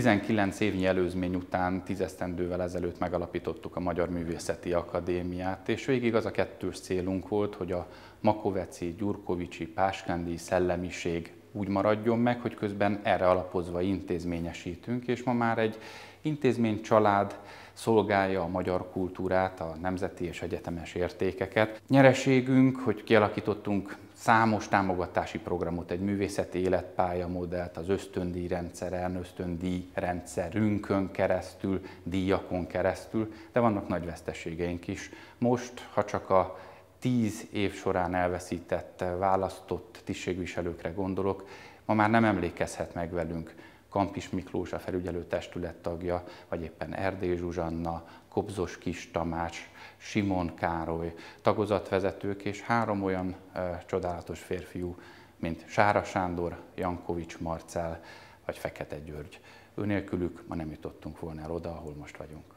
19 évnyi előzmény után, tízesztendővel ezelőtt megalapítottuk a Magyar Művészeti Akadémiát, és végig az a kettős célunk volt, hogy a Makoveci, Gyurkovicsi, Páskendi szellemiség úgy maradjon meg, hogy közben erre alapozva intézményesítünk, és ma már egy intézmény család szolgálja a magyar kultúrát, a nemzeti és egyetemes értékeket. Nyereségünk, hogy kialakítottunk számos támogatási programot, egy művészeti életpálya modellt, az ösztöndíj rendszeren, ösztöndíj rendszerünkön keresztül, díjakon keresztül, de vannak nagy veszteségeink is. Most, ha csak a tíz év során elveszített, választott tisztségviselőkre gondolok, ma már nem emlékezhet meg velünk Kampis Miklós a felügyelő testület tagja, vagy éppen Erdély Zsuzsanna, Kobzos Kis Tamás, Simon Károly, tagozatvezetők és három olyan ö, csodálatos férfiú, mint Sára Sándor, Jankovics Marcel vagy Fekete György. Önélkülük ma nem jutottunk volna el oda, ahol most vagyunk.